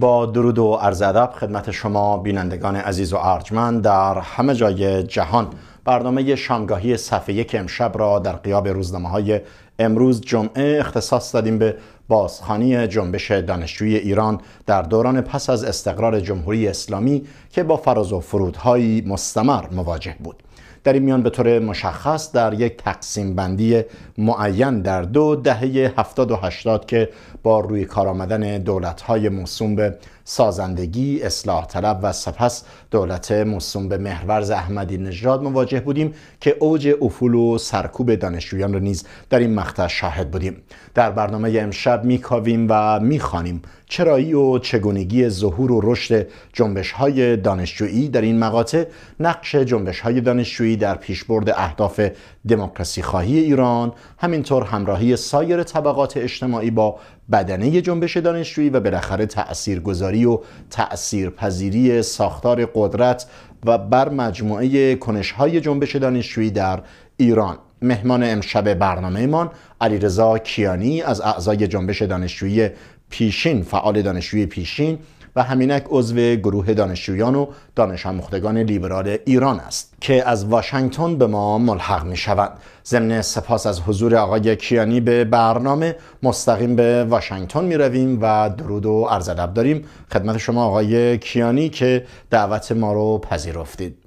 با درود و عرض ادب خدمت شما بینندگان عزیز و ارجمند در همه جای جهان برنامه شامگاهی صفحه یک امشب را در قیاب روزنامه های امروز جمعه اختصاص دادیم به بازخانی جنبش دانشجوی ایران در دوران پس از استقرار جمهوری اسلامی که با فراز و فرودهایی مستمر مواجه بود در این میان به طور مشخص در یک تقسیم بندی معین در دو دهه 70 و 80 که با روی کار آمدن دولت موسوم به سازندگی، اصلاح طلب و سپس دولت موسوم به مهرورز احمدی نژاد مواجه بودیم که اوج افول و سرکوب دانشجویان را نیز در این مقطع شاهد بودیم در برنامه امشب میکاویم و میخوانیم چرایی و چگونگی ظهور و رشد جنبش های دانشجویی در این مقاطع نقش جنبش های دانشجویی در پیشبرد اهداف دموکراسی خواهی ایران همینطور همراهی سایر طبقات اجتماعی با بدنه جنبش دانشجویی و بالاخره تاثیرگذاری و تاثیرپذیری ساختار قدرت و بر مجموعه کنشهای جنبش دانشجویی در ایران مهمان امشب برنامه علی علیرضا کیانی از اعضای جنبش دانشجویی پیشین فعال دانشجوی پیشین و همینک عضو گروه دانشجویان و دانش لیبرال ایران است که از واشنگتن به ما ملحق می شوند ضمن سپاس از حضور آقای کیانی به برنامه مستقیم به واشنگتن می رویم و درود و عرض ادب داریم خدمت شما آقای کیانی که دعوت ما رو پذیرفتید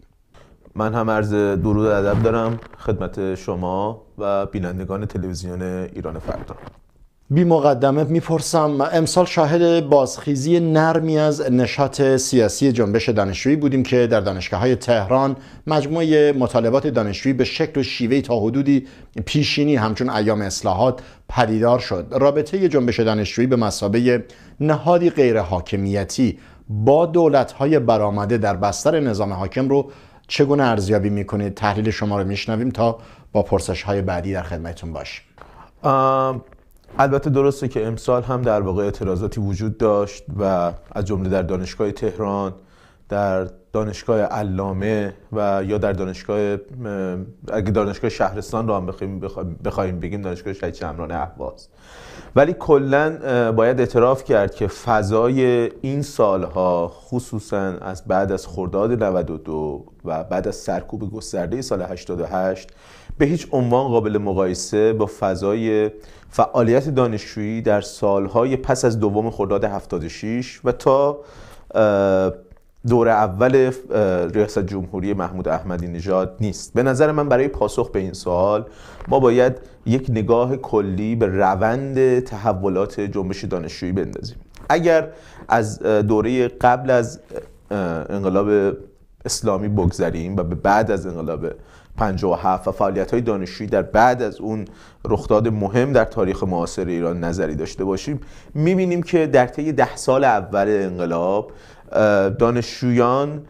من هم عرض درود ادب دارم خدمت شما و بینندگان تلویزیون ایران فردا بی مقدمه میپرسم امسال شاهد بازخیزی نرمی از نشاط سیاسی جنبش دانشجویی بودیم که در دانشگاه های تهران مجموعه مطالبات دانشجویی به شکل و شیوه تا حدودی پیشینی همچون ایام اصلاحات پدیدار شد رابطه جنبش دانشجویی به مسابه نهادی غیر حاکمیتی با دولت های برآمده در بستر نظام حاکم رو چگونه ارزیابی میکنید تحلیل شما رو میشنویم تا با پرسش های بعدی در خدمتتون باشیم البته درسته که امسال هم در واقع اعتراضاتی وجود داشت و از جمله در دانشگاه تهران در دانشگاه علامه و یا در دانشگاه اگه دانشگاه شهرستان رو هم بخوایم بگیم دانشگاه شهید چمران اهواز ولی کلا باید اعتراف کرد که فضای این سالها خصوصا از بعد از خرداد 92 و بعد از سرکوب گسترده سال 88 به هیچ عنوان قابل مقایسه با فضای فعالیت دانشجویی در سالهای پس از دوم خرداد 76 و تا دور اول ریاست جمهوری محمود احمدی نژاد نیست به نظر من برای پاسخ به این سوال ما باید یک نگاه کلی به روند تحولات جنبش دانشجویی بندازیم اگر از دوره قبل از انقلاب اسلامی بگذریم و به بعد از انقلاب 57 و فعالیت های دانشجویی در بعد از اون رخداد مهم در تاریخ معاصر ایران نظری داشته باشیم میبینیم که در طی ده سال اول انقلاب دانشجویان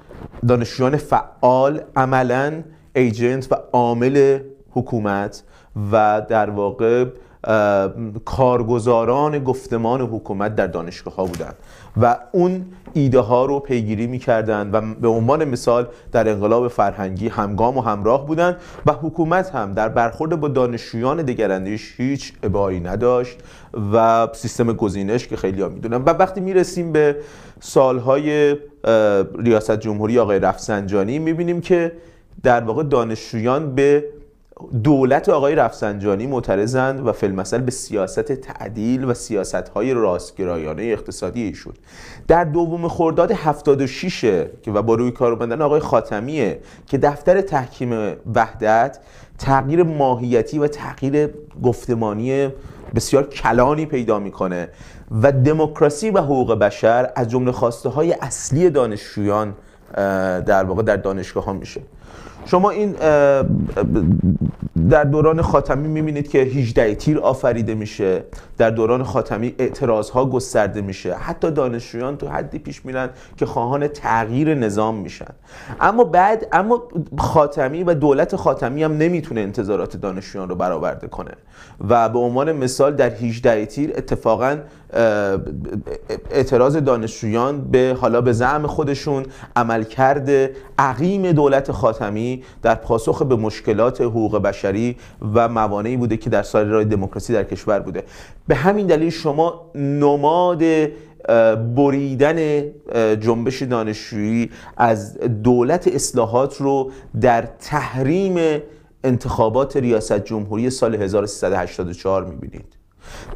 دانشجویان فعال عملا ایجنت و عامل حکومت و در واقع کارگزاران گفتمان حکومت در دانشگاه ها بودند و اون ایده ها رو پیگیری میکردند و به عنوان مثال در انقلاب فرهنگی همگام و همراه بودند و حکومت هم در برخورد با دانشجویان دگراندیش هیچ ابایی نداشت و سیستم گزینش که خیلی ها میدونن و وقتی میرسیم به سالهای ریاست جمهوری آقای رفسنجانی میبینیم که در واقع دانشجویان به دولت آقای رفسنجانی معترضند و فیلمسل به سیاست تعدیل و سیاست های راستگرایانه اقتصادی شد در دوم خرداد 76 که و با روی کار بندن آقای خاتمیه که دفتر تحکیم وحدت تغییر ماهیتی و تغییر گفتمانی بسیار کلانی پیدا میکنه و دموکراسی و حقوق بشر از جمله خواسته های اصلی دانشجویان در واقع در دانشگاه ها میشه شما این در دوران خاتمی میبینید که 18 تیر آفریده میشه در دوران خاتمی اعتراض ها گسترده میشه حتی دانشجویان تو حدی پیش میرن که خواهان تغییر نظام میشن اما بعد اما خاتمی و دولت خاتمی هم نمیتونه انتظارات دانشجویان رو برآورده کنه و به عنوان مثال در 18 تیر اتفاقا اعتراض دانشجویان به حالا به زعم خودشون عملکرد عقیم دولت خاتمی در پاسخ به مشکلات حقوق بشری و موانعی بوده که در سال رای دموکراسی در کشور بوده به همین دلیل شما نماد بریدن جنبش دانشجویی از دولت اصلاحات رو در تحریم انتخابات ریاست جمهوری سال 1384 میبینید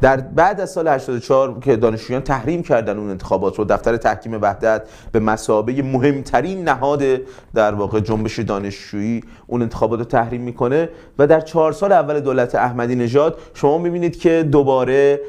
در بعد از سال 84 که دانشجویان تحریم کردن اون انتخابات رو دفتر تحکیم وحدت به مسابقه مهمترین نهاد در واقع جنبش دانشجویی اون انتخابات رو تحریم میکنه و در چهار سال اول دولت احمدی نژاد شما میبینید که دوباره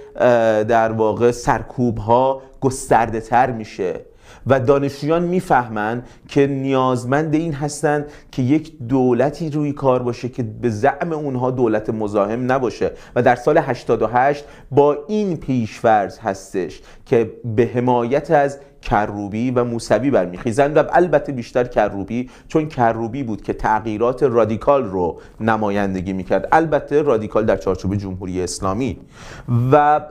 در واقع سرکوب ها گسترده تر میشه و دانشجویان میفهمند که نیازمند این هستند که یک دولتی روی کار باشه که به زعم اونها دولت مزاحم نباشه و در سال 88 با این پیشفرض هستش که به حمایت از کروبی و موسوی برمیخیزند و البته بیشتر کروبی چون کروبی بود که تغییرات رادیکال رو نمایندگی میکرد البته رادیکال در چارچوب جمهوری اسلامی و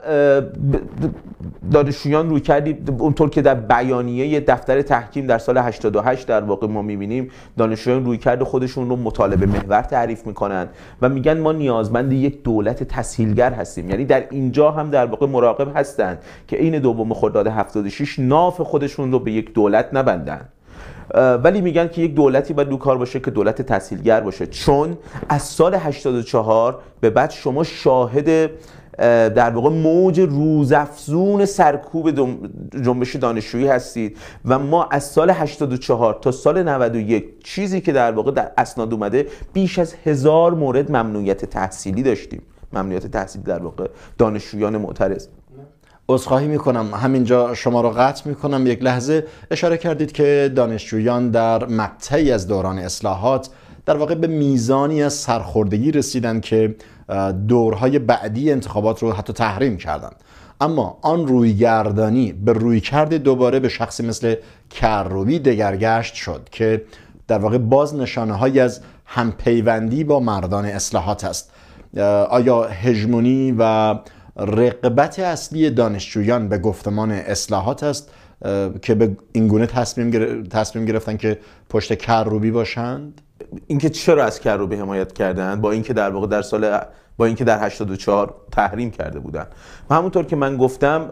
دانشجویان روی کردی اونطور که در بیانیه دفتر تحکیم در سال 88 در واقع ما میبینیم دانشجویان روی کرد خودشون رو مطالبه محور تعریف میکنند و میگن ما نیازمند یک دولت تسهیلگر هستیم یعنی در اینجا هم در واقع مراقب هستند که این دوم خرداد 76 ناف خودشون رو به یک دولت نبندن ولی میگن که یک دولتی باید دو کار باشه که دولت تحصیلگر باشه چون از سال 84 به بعد شما شاهد در واقع موج روزافزون سرکوب جنبش دانشجویی هستید و ما از سال 84 تا سال 91 چیزی که در واقع در اسناد اومده بیش از هزار مورد ممنوعیت تحصیلی داشتیم ممنوعیت تحصیلی در واقع دانشجویان معترض بازخواهی میکنم همینجا شما رو قطع میکنم یک لحظه اشاره کردید که دانشجویان در مقطعی از دوران اصلاحات در واقع به میزانی از سرخوردگی رسیدن که دورهای بعدی انتخابات رو حتی تحریم کردند اما آن رویگردانی به کرده دوباره به شخصی مثل کروبی دگرگشت شد که در واقع باز نشانه های از همپیوندی با مردان اصلاحات است آیا هژمونی و رقبت اصلی دانشجویان به گفتمان اصلاحات است که به این گونه تصمیم, تصمیم گرفتن که پشت کروبی باشند اینکه چرا از کروبی حمایت کردند با اینکه در واقع در سال با اینکه در 84 تحریم کرده بودند و همونطور که من گفتم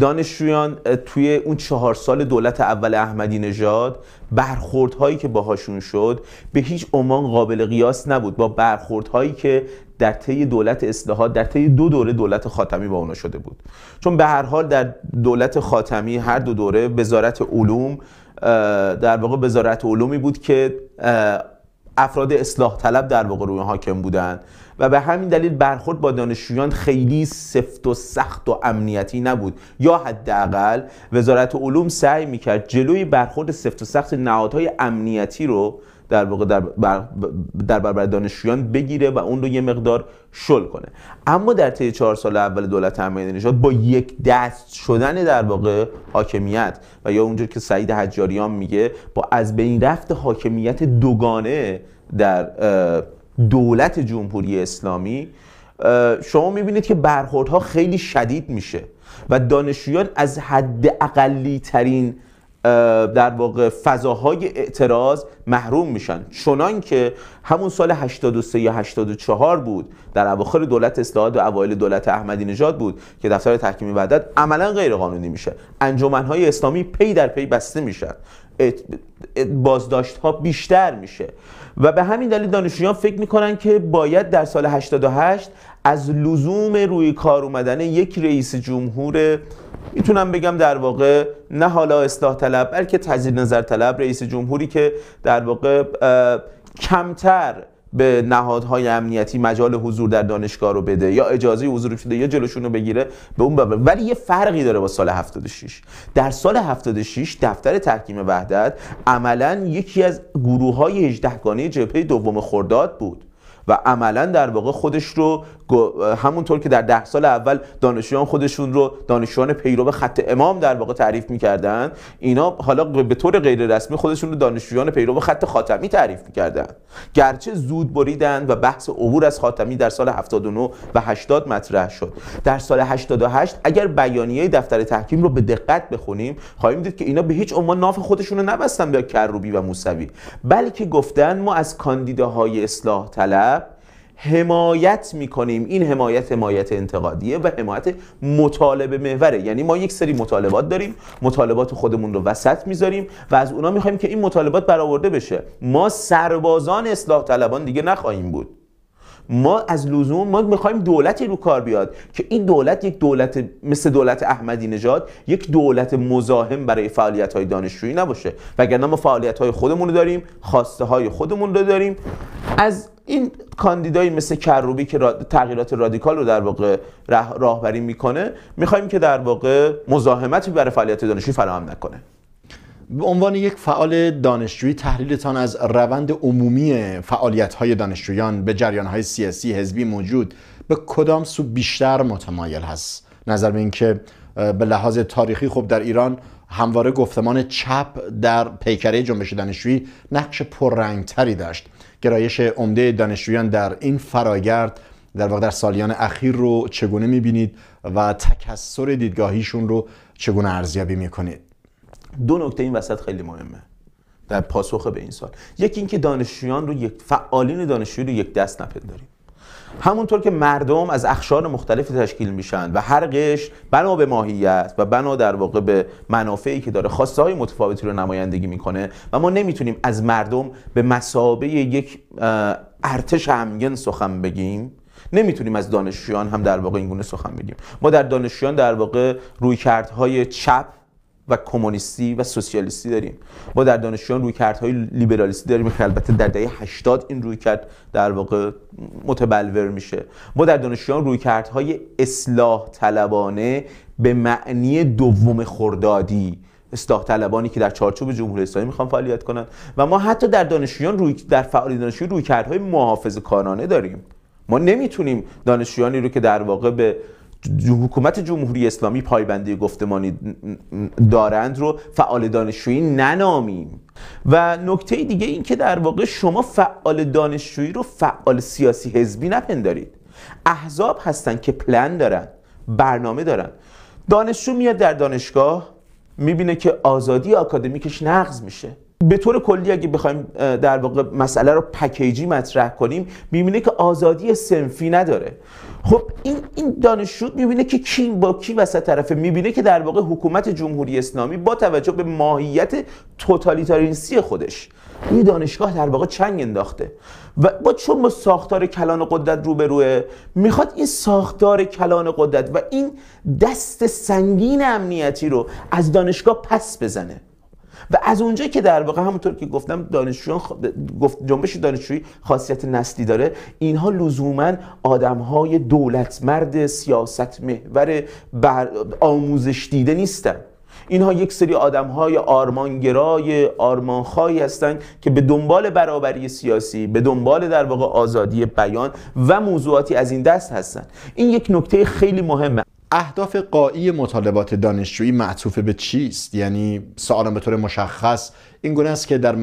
دانشجویان توی اون چهار سال دولت اول احمدی نژاد برخوردهایی که باهاشون شد به هیچ عنوان قابل قیاس نبود با برخوردهایی که در طی دولت اصلاحات در طی دو دوره دولت خاتمی با اونا شده بود چون به هر حال در دولت خاتمی هر دو دوره وزارت علوم در واقع وزارت علومی بود که افراد اصلاح طلب در واقع روی حاکم بودند. و به همین دلیل برخورد با دانشجویان خیلی سفت و سخت و امنیتی نبود یا حداقل وزارت علوم سعی میکرد جلوی برخورد سفت و سخت نهادهای امنیتی رو در واقع در, بر... برابر دانشجویان بگیره و اون رو یه مقدار شل کنه اما در طی چهار سال اول دولت احمدی نژاد با یک دست شدن در واقع حاکمیت و یا اونجور که سعید حجاریان میگه با از بین رفت حاکمیت دوگانه در دولت جمهوری اسلامی شما میبینید که برخوردها خیلی شدید میشه و دانشجویان از حد اقلی ترین در واقع فضاهای اعتراض محروم میشن چنان که همون سال 83 یا 84 بود در اواخر دولت اصلاحات و اوایل دولت احمدی نژاد بود که دفتر تحکیمی وحدت عملا غیر قانونی میشه انجمنهای اسلامی پی در پی بسته میشن بازداشت ها بیشتر میشه و به همین دلیل دانشجویان فکر میکنن که باید در سال 88 از لزوم روی کار اومدن یک رئیس جمهور میتونم بگم در واقع نه حالا اصلاح طلب بلکه تجدید نظر طلب رئیس جمهوری که در واقع کمتر به نهادهای امنیتی مجال حضور در دانشگاه رو بده یا اجازه حضور شده یا جلوشون رو بگیره به اون ولی یه فرقی داره با سال 76 در سال 76 دفتر تحکیم وحدت عملا یکی از گروه های 18 گانه جبهه دوم خرداد بود و عملا در واقع خودش رو همونطور که در ده سال اول دانشجویان خودشون رو دانشجویان پیرو خط امام در واقع تعریف میکردن اینا حالا به طور غیر رسمی خودشون رو دانشجویان پیرو خط خاتمی تعریف میکردن گرچه زود بریدن و بحث عبور از خاتمی در سال 79 و 80 مطرح شد در سال 88 اگر بیانیه دفتر تحکیم رو به دقت بخونیم خواهیم دید که اینا به هیچ عنوان ناف خودشون رو نبستن به کروبی و موسوی بلکه گفتن ما از کاندیداهای اصلاح طلب حمایت میکنیم این حمایت حمایت انتقادیه و حمایت مطالبه محوره یعنی ما یک سری مطالبات داریم مطالبات خودمون رو وسط میذاریم و از اونا میخوایم که این مطالبات برآورده بشه ما سربازان اصلاح طلبان دیگه نخواهیم بود ما از لزوم ما میخوایم دولتی رو کار بیاد که این دولت یک دولت مثل دولت احمدی نژاد یک دولت مزاحم برای فعالیت های دانشجویی نباشه وگرنه ما فعالیت های خودمون رو داریم خواسته های خودمون رو داریم از این کاندیدایی مثل کروبی که تغییرات رادیکال رو در واقع راهبری میکنه میخوایم که در واقع مزاحمتی برای فعالیت دانشجویی فراهم نکنه به عنوان یک فعال دانشجویی تحلیلتان از روند عمومی های دانشجویان به های سیاسی حزبی موجود به کدام سو بیشتر متمایل هست نظر به اینکه به لحاظ تاریخی خب در ایران همواره گفتمان چپ در پیکره جنبش دانشجویی نقش پررنگتری داشت گرایش عمده دانشجویان در این فراگرد در واقع در سالیان اخیر رو چگونه میبینید و تکسر دیدگاهیشون رو چگونه ارزیابی میکنید دو نکته این وسط خیلی مهمه در پاسخ به این سال یکی اینکه دانشجویان رو یک فعالین دانشجویی رو یک دست نپنداریم همونطور که مردم از اخشار مختلفی تشکیل میشن و هر قش بنا به ماهیت و بنا در واقع به منافعی که داره خواسته های متفاوتی رو نمایندگی میکنه و ما نمیتونیم از مردم به مسابه یک ارتش همگن سخن بگیم نمیتونیم از دانشجویان هم در واقع اینگونه سخن بگیم ما در دانشجویان در واقع روی رویکردهای چپ و کمونیستی و سوسیالیستی داریم ما در دانشجویان رویکردهای لیبرالیستی داریم که البته در دهه 80 این رویکرد در واقع متبلور میشه ما در دانشجویان رویکردهای اصلاح طلبانه به معنی دوم خردادی اصلاح طلبانی که در چارچوب جمهوری اسلامی میخوان فعالیت کنند و ما حتی در دانشجویان روی در فعالیت روی رویکردهای محافظه کارانه داریم ما نمیتونیم دانشجویانی رو که در واقع به حکومت جمهوری اسلامی پایبندی گفتمانی دارند رو فعال دانشجویی ننامیم و نکته دیگه این که در واقع شما فعال دانشجویی رو فعال سیاسی حزبی نپندارید احزاب هستن که پلن دارن برنامه دارن دانشجو میاد در دانشگاه میبینه که آزادی آکادمیکش نقض میشه به طور کلی اگه بخوایم در واقع مسئله رو پکیجی مطرح کنیم میبینه که آزادی سنفی نداره خب این این دانشجو میبینه که کی با کی وسط طرفه میبینه که در واقع حکومت جمهوری اسلامی با توجه به ماهیت توتالیتارینسی خودش این دانشگاه در واقع چنگ انداخته و با چون با ساختار کلان قدرت رو روبروه میخواد این ساختار کلان قدرت و این دست سنگین امنیتی رو از دانشگاه پس بزنه و از اونجایی که در واقع همونطور که گفتم دانشجویان خ... گفت جنبش دانشجویی خاصیت نسلی داره اینها لزوما آدمهای دولت مرد سیاست محور آموزش دیده نیستن اینها یک سری آدم های آرمانگرای آرمانخواهی هستند که به دنبال برابری سیاسی به دنبال در واقع آزادی بیان و موضوعاتی از این دست هستند این یک نکته خیلی مهمه اهداف قایی مطالبات دانشجویی معطوف به چیست یعنی سوالم به طور مشخص این گونه است که در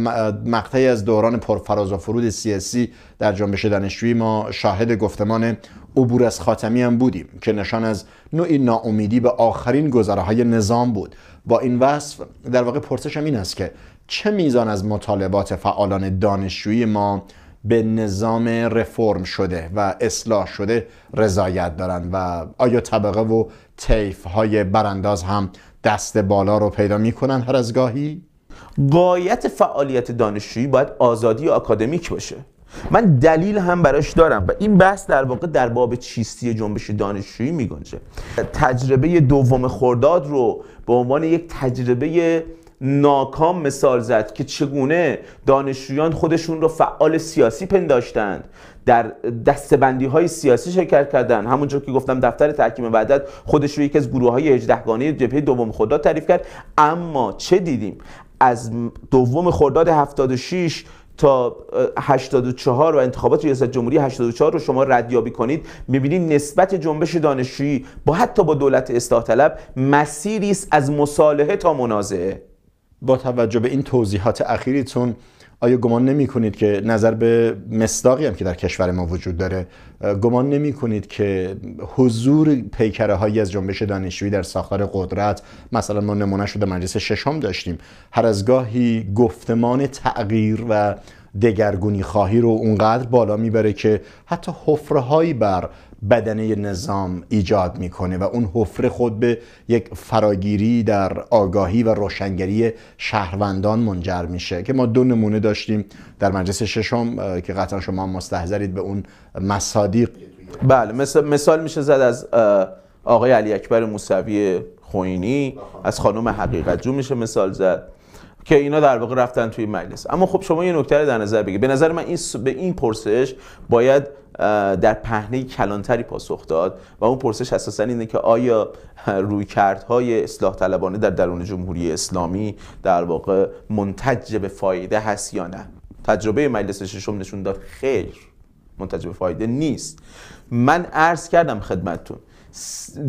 مقطعی از دوران پرفراز و فرود سیاسی در جنبش دانشجویی ما شاهد گفتمان عبور از خاتمی هم بودیم که نشان از نوعی ناامیدی به آخرین گذره های نظام بود با این وصف در واقع پرسشم این است که چه میزان از مطالبات فعالان دانشجویی ما به نظام رفرم شده و اصلاح شده رضایت دارند و آیا طبقه و تیف های برانداز هم دست بالا رو پیدا میکنن هر از گاهی؟ قایت فعالیت دانشجویی باید آزادی آکادمیک باشه من دلیل هم براش دارم و این بحث در واقع در باب چیستی جنبش دانشجویی میگنجه تجربه دوم خورداد رو به عنوان یک تجربه ناکام مثال زد که چگونه دانشجویان خودشون رو فعال سیاسی پنداشتند در دستبندی های سیاسی شرکت کردن همونجور که گفتم دفتر تحکیم وعدت خودش رو یکی از گروه های هجدهگانه جبهه دوم خدا تعریف کرد اما چه دیدیم از دوم خرداد 76 تا 84 و انتخابات ریاست جمهوری 84 رو شما ردیابی کنید میبینید نسبت جنبش دانشجویی با حتی با دولت اصلاح طلب مسیری است از مصالحه تا منازعه با توجه به این توضیحات اخیریتون آیا گمان نمی کنید که نظر به مصداقی هم که در کشور ما وجود داره گمان نمی کنید که حضور پیکره هایی از جنبش دانشجویی در ساختار قدرت مثلا ما نمونه شده مجلس ششم داشتیم هر از گاهی گفتمان تغییر و دگرگونی خواهی رو اونقدر بالا میبره که حتی حفره هایی بر بدنه نظام ایجاد میکنه و اون حفره خود به یک فراگیری در آگاهی و روشنگری شهروندان منجر میشه که ما دو نمونه داشتیم در مجلس ششم که قطعا شما مستحضرید به اون مصادیق بله مثل مثال میشه زد از آقای علی اکبر موسوی خوینی از خانم حقیقت جو میشه مثال زد که اینا در واقع رفتن توی مجلس اما خب شما یه نکته در نظر بگی به نظر من این به این پرسش باید در پهنه کلانتری پاسخ داد و اون پرسش اساسا اینه که آیا روی رویکردهای اصلاح طلبانه در درون جمهوری اسلامی در واقع منتج به فایده هست یا نه تجربه مجلس ششم نشون داد خیر منتج به فایده نیست من عرض کردم خدمتتون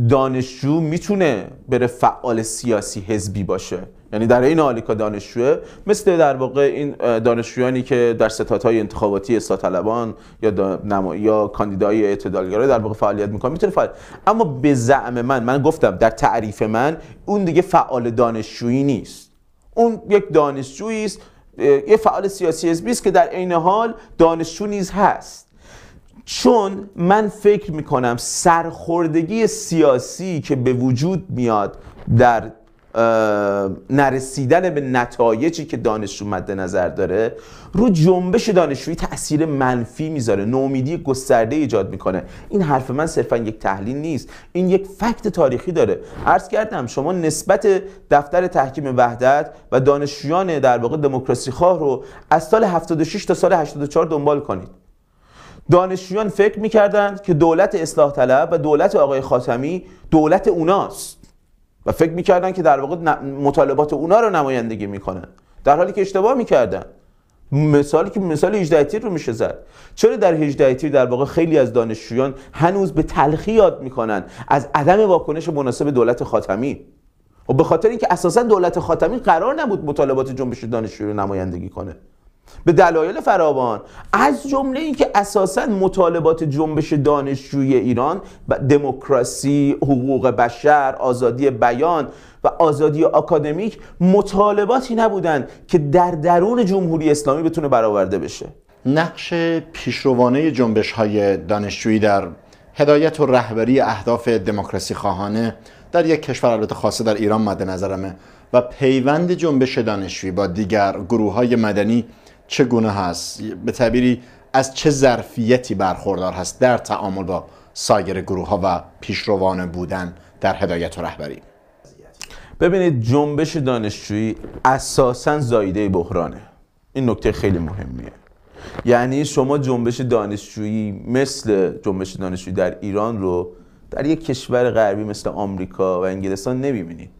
دانشجو میتونه بره فعال سیاسی حزبی باشه یعنی در این که دانشجوه مثل در واقع این دانشجویانی که در ستادهای انتخاباتی طلبان یا نما... یا کاندیدای اعتدالگرا در واقع فعالیت میکنه میتونه فعال اما به زعم من من گفتم در تعریف من اون دیگه فعال دانشجویی نیست اون یک دانشجویی است یه فعال سیاسی حزبی است که در عین حال دانشجو نیز هست چون من فکر میکنم سرخوردگی سیاسی که به وجود میاد در نرسیدن به نتایجی که دانشجو مد نظر داره رو جنبش دانشجویی تاثیر منفی میذاره نومیدی گسترده ایجاد میکنه این حرف من صرفا یک تحلیل نیست این یک فکت تاریخی داره عرض کردم شما نسبت دفتر تحکیم وحدت و دانشجویان در واقع دموکراسی خواه رو از سال 76 تا سال 84 دنبال کنید دانشجویان فکر میکردند که دولت اصلاح طلب و دولت آقای خاتمی دولت اوناست و فکر میکردن که در واقع مطالبات اونا رو نمایندگی میکنن در حالی که اشتباه میکردن مثالی که مثال 18 تیر رو میشه زد چرا در 18 تیر در واقع خیلی از دانشجویان هنوز به تلخی یاد میکنن از عدم واکنش مناسب دولت خاتمی و خب به خاطر اینکه اساسا دولت خاتمی قرار نبود مطالبات جنبش دانشجویی رو نمایندگی کنه به دلایل فراوان از جمله اینکه اساسا مطالبات جنبش دانشجوی ایران دموکراسی حقوق بشر آزادی بیان و آزادی آکادمیک مطالباتی نبودند که در درون جمهوری اسلامی بتونه برآورده بشه نقش پیشروانه جنبش های دانشجویی در هدایت و رهبری اهداف دموکراسی خواهانه در یک کشور البته خاصه در ایران مد نظرمه و پیوند جنبش دانشجویی با دیگر گروه های مدنی چگونه هست به تعبیری از چه ظرفیتی برخوردار هست در تعامل با سایر گروه ها و پیشروان بودن در هدایت و رهبری ببینید جنبش دانشجویی اساسا زایده بحرانه این نکته خیلی مهمیه یعنی شما جنبش دانشجویی مثل جنبش دانشجویی در ایران رو در یک کشور غربی مثل آمریکا و انگلستان نمیبینید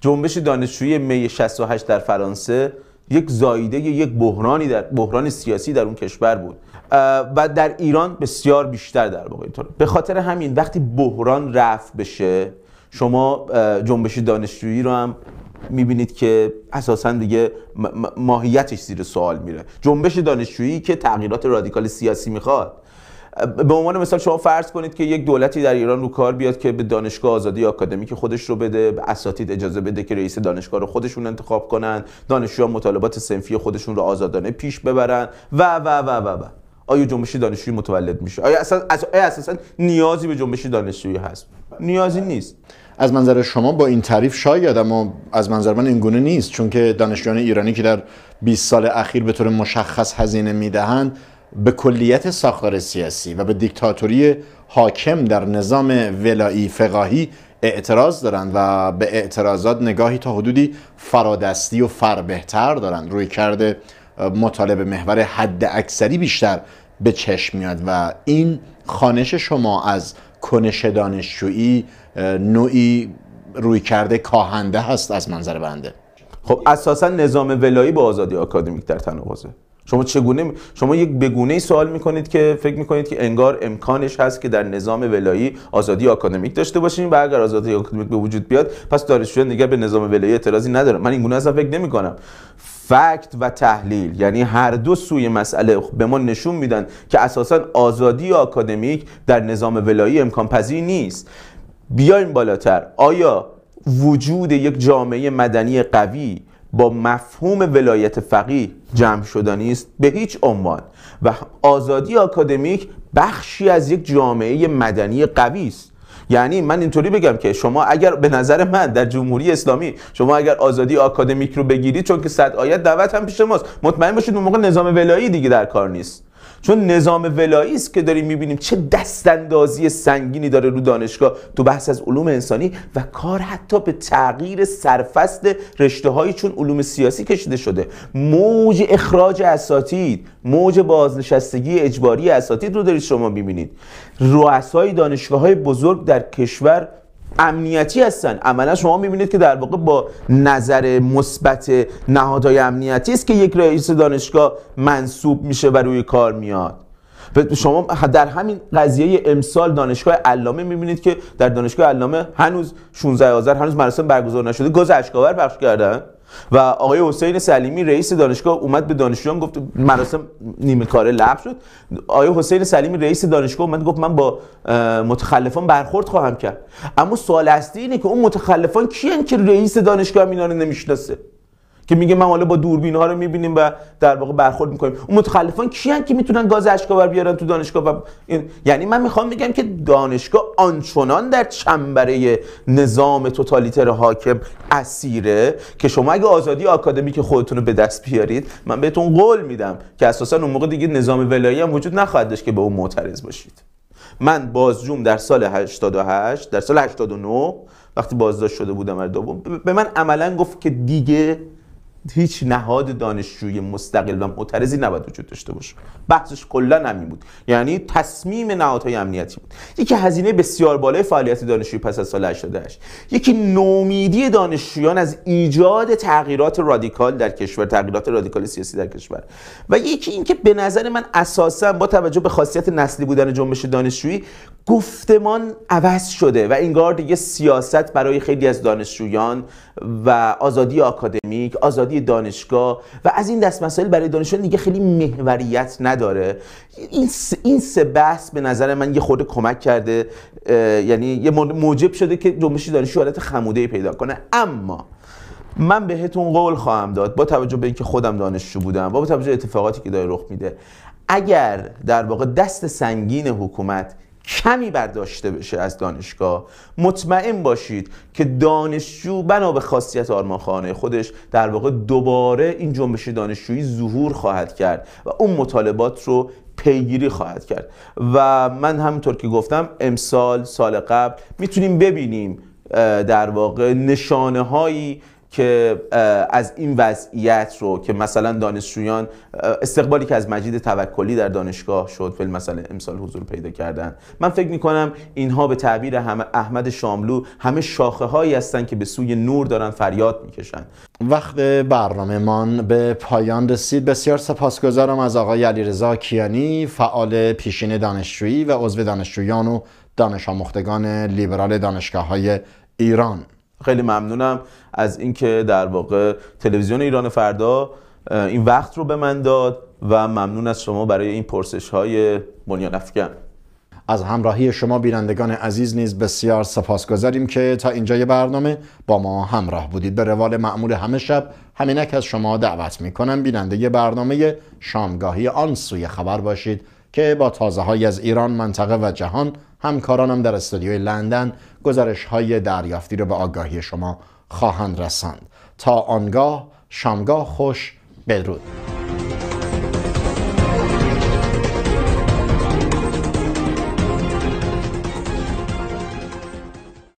جنبش دانشجویی می 68 در فرانسه یک زایده یک بحرانی در بحران سیاسی در اون کشور بود و در ایران بسیار بیشتر در واقع اینطور به خاطر همین وقتی بحران رفت بشه شما جنبش دانشجویی رو هم میبینید که اساسا دیگه ماهیتش زیر سوال میره جنبش دانشجویی که تغییرات رادیکال سیاسی میخواد به عنوان مثال شما فرض کنید که یک دولتی در ایران رو کار بیاد که به دانشگاه آزادی آکادمی که خودش رو بده به اساتید اجازه بده که رئیس دانشگاه رو خودشون انتخاب کنن دانشجویان مطالبات سنفی خودشون رو آزادانه پیش ببرن و و و و و آیا جنبش دانشجویی متولد میشه آیا اصلا آیا اساسا نیازی به جنبش دانشجویی هست نیازی نیست از منظر شما با این تعریف شاید اما از منظر من اینگونه نیست چون که دانشجویان ایرانی که در 20 سال اخیر به طور مشخص هزینه میدهند به کلیت ساختار سیاسی و به دیکتاتوری حاکم در نظام ولایی فقاهی اعتراض دارند و به اعتراضات نگاهی تا حدودی فرادستی و فربهتر دارند روی کرده مطالبه محور حد اکثری بیشتر به چشم میاد و این خانش شما از کنش دانشجویی نوعی روی کرده کاهنده هست از منظر بنده خب اساسا نظام ولایی با آزادی آکادمیک در تناقضه شما چگونه شما یک بگونه ای سوال میکنید که فکر میکنید که انگار امکانش هست که در نظام ولایی آزادی آکادمیک داشته باشیم و اگر آزادی آکادمیک به وجود بیاد پس دانشجو دیگه به نظام ولایی اعتراضی نداره من این گونه اصلا فکر نمی کنم فکت و تحلیل یعنی هر دو سوی مسئله به ما نشون میدن که اساسا آزادی آکادمیک در نظام ولایی امکان پذیر نیست بیایم بالاتر آیا وجود یک جامعه مدنی قوی با مفهوم ولایت فقیه جمع شده است به هیچ عنوان و آزادی آکادمیک بخشی از یک جامعه مدنی قوی است یعنی من اینطوری بگم که شما اگر به نظر من در جمهوری اسلامی شما اگر آزادی آکادمیک رو بگیرید چون که صد آیت دعوت هم پیش ماست مطمئن باشید اون موقع نظام ولایی دیگه در کار نیست چون نظام ولایی است که داریم میبینیم چه اندازی سنگینی داره رو دانشگاه تو بحث از علوم انسانی و کار حتی به تغییر سرفست رشته هایی چون علوم سیاسی کشیده شده موج اخراج اساتید موج بازنشستگی اجباری اساتید رو دارید شما میبینید رؤسای دانشگاه های بزرگ در کشور امنیتی هستن عملا شما میبینید که در واقع با نظر مثبت نهادهای امنیتی است که یک رئیس دانشگاه منصوب میشه و روی کار میاد شما در همین قضیه امسال دانشگاه علامه میبینید که در دانشگاه علامه هنوز 16 آذر هنوز مراسم برگزار نشده گاز اشکاور پخش کردن و آقای حسین سلیمی رئیس دانشگاه اومد به دانشجویان گفت مراسم نیمه کاره لغو شد آقای حسین سلیمی رئیس دانشگاه اومد گفت من با متخلفان برخورد خواهم کرد اما سوال اصلی اینه که اون متخلفان کیان که رئیس دانشگاه اینا رو نمیشناسه که میگه من حالا با دوربین ها رو میبینیم و در واقع برخورد میکنیم اون متخلفان کیان که میتونن گاز اشکاور بیارن تو دانشگاه و این... یعنی من میخوام بگم که دانشگاه آنچنان در چنبره نظام توتالیتر حاکم اسیره که شما اگه آزادی آکادمیک خودتون رو به دست بیارید من بهتون قول میدم که اساسا اون موقع دیگه نظام ولایی هم وجود نخواهد داشت که به اون معترض باشید من بازجوم در سال 88 در سال 89 وقتی بازداشت شده بودم دوم به من عملا گفت که دیگه هیچ نهاد دانشجوی مستقل و معترضی نباید وجود داشته باشه بحثش کلا همین بود یعنی تصمیم نهادهای امنیتی بود یکی هزینه بسیار بالای فعالیت دانشجویی پس از سال 88 یکی نومیدی دانشجویان از ایجاد تغییرات رادیکال در کشور تغییرات رادیکال سیاسی در کشور و یکی اینکه به نظر من اساسا با توجه به خاصیت نسلی بودن جنبش دانشجویی گفتمان عوض شده و انگار دیگه سیاست برای خیلی از دانشجویان و آزادی آکادمیک آزادی اقتصادی دانشگاه و از این دست مسائل برای دانشجو دیگه خیلی مهوریت نداره این سه, این سه بحث به نظر من یه خورده کمک کرده یعنی یه موجب شده که جنبش دانشجو حالت خموده پیدا کنه اما من بهتون قول خواهم داد با توجه به اینکه خودم دانشجو بودم و با توجه به اتفاقاتی که داره رخ میده اگر در واقع دست سنگین حکومت کمی برداشته بشه از دانشگاه مطمئن باشید که دانشجو بنا به خاصیت خانه خودش در واقع دوباره این جنبش دانشجویی ظهور خواهد کرد و اون مطالبات رو پیگیری خواهد کرد و من همینطور که گفتم امسال سال قبل میتونیم ببینیم در واقع نشانه هایی که از این وضعیت رو که مثلا دانشجویان استقبالی که از مجید توکلی در دانشگاه شد فیلم مثلا امسال حضور پیدا کردن من فکر می کنم اینها به تعبیر احمد شاملو همه شاخه هایی هستن که به سوی نور دارن فریاد میکشن وقت برنامه من به پایان رسید بسیار سپاسگزارم از آقای علیرضا کیانی فعال پیشین دانشجویی و عضو دانشجویان و دانش آموختگان لیبرال دانشگاه های ایران خیلی ممنونم از اینکه در واقع تلویزیون ایران فردا این وقت رو به من داد و ممنون از شما برای این پرسش های بنیان افکن از همراهی شما بینندگان عزیز نیز بسیار سپاسگزاریم که تا اینجای برنامه با ما همراه بودید به روال معمول همه شب همینک از شما دعوت میکنم بیننده برنامه شامگاهی آن سوی خبر باشید که با تازه های از ایران منطقه و جهان همکارانم در استودیوی لندن گزارش های دریافتی رو به آگاهی شما خواهند رساند تا آنگاه شامگاه خوش بدرود